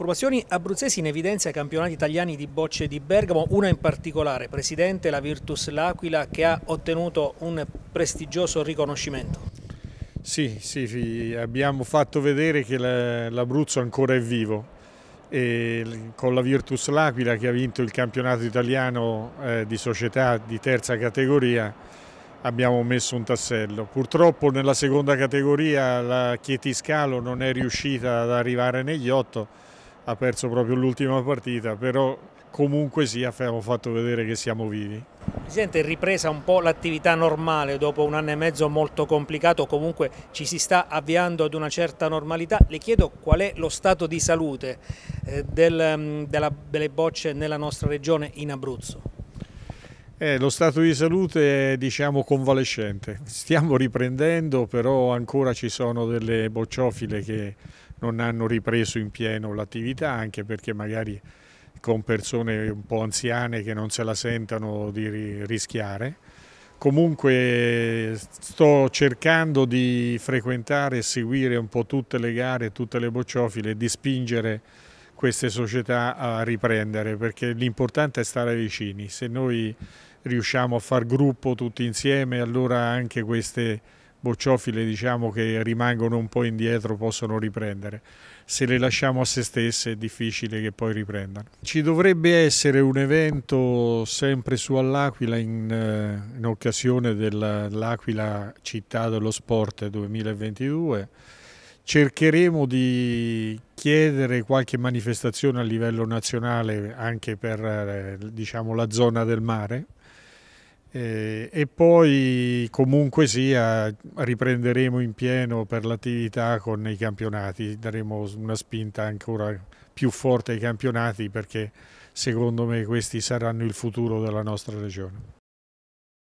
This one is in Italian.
informazioni abruzzesi in evidenza ai campionati italiani di bocce di Bergamo, una in particolare, presidente la Virtus L'Aquila che ha ottenuto un prestigioso riconoscimento. Sì, sì abbiamo fatto vedere che l'Abruzzo ancora è vivo e con la Virtus L'Aquila che ha vinto il campionato italiano eh, di società di terza categoria abbiamo messo un tassello. Purtroppo nella seconda categoria la Chieti Scalo non è riuscita ad arrivare negli otto, ha perso proprio l'ultima partita, però comunque sì abbiamo fatto vedere che siamo vivi. Presidente, ripresa un po' l'attività normale dopo un anno e mezzo molto complicato, comunque ci si sta avviando ad una certa normalità. Le chiedo qual è lo stato di salute eh, del, mm, della, delle bocce nella nostra regione in Abruzzo? Eh, lo stato di salute è diciamo convalescente, stiamo riprendendo però ancora ci sono delle bocciofile che non hanno ripreso in pieno l'attività, anche perché magari con persone un po' anziane che non se la sentono di rischiare. Comunque sto cercando di frequentare e seguire un po' tutte le gare, tutte le bocciofile, di spingere queste società a riprendere perché l'importante è stare vicini. Se noi riusciamo a far gruppo tutti insieme, allora anche queste bocciofile diciamo, che rimangono un po' indietro possono riprendere. Se le lasciamo a se stesse è difficile che poi riprendano. Ci dovrebbe essere un evento sempre su all'Aquila in, eh, in occasione dell'Aquila Città dello Sport 2022. Cercheremo di chiedere qualche manifestazione a livello nazionale anche per eh, diciamo, la zona del mare eh, e poi comunque sia riprenderemo in pieno per l'attività con i campionati, daremo una spinta ancora più forte ai campionati perché secondo me questi saranno il futuro della nostra regione.